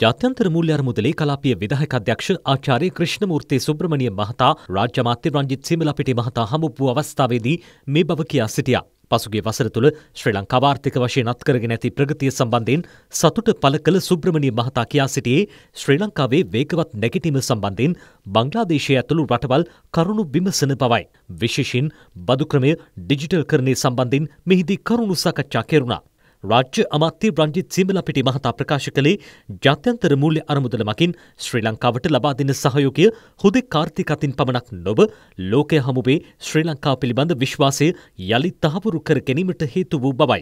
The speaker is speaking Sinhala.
ජාත්‍යන්තර මුල්‍ය අරමුදලේ කලාපීය විධායක අධ්‍යක්ෂ ආචාර්ය ක්‍රිෂ්ණමූර්ති සුබ්‍රමණිය මහතා රාජ්‍ය අමාත්‍ය රංජිත් සිමලපිටි මහතා හමු වූ අවස්ථාවේදී මේ බව කියා සිටියා. පසුගිය වසර තුළ ශ්‍රී ලංකාව ආර්ථික වශයෙන් අත්කරගෙන ඇති ප්‍රගතිය සම්බන්ධයෙන් සතුට පළ කළ සුබ්‍රමණිය මහතා කියා සිටියේ ශ්‍රී ලංකාවේ වේගවත් නැගිටීම සම්බන්ධයෙන් බංග්ලාදේශය ඇතුළු රටවල් කරුණු විමසන බවයි. විශේෂයෙන් බදු ක්‍රමය ඩිජිටල් කරණය සම්බන්ධයෙන් මෙහිදී කරුණු සාකච්ඡා කෙරුණා. රාජ්‍ය අමාත්‍ය රංජිත් සිමලපිටි මහතා ප්‍රකාශ කළේ ජාත්‍යන්තර මූල්‍ය අරමුදල මකින් ශ්‍රී ලංකාවට ලබා දෙන සහයෝගය හුදෙක් කාර්තික අතින් පමණක් නොව ලෝකය හමුවේ ශ්‍රී ලංකා පිළිබඳ විශ්වාසය යළි තහවුරු කර ගැනීමට හේතු වූ බවයි.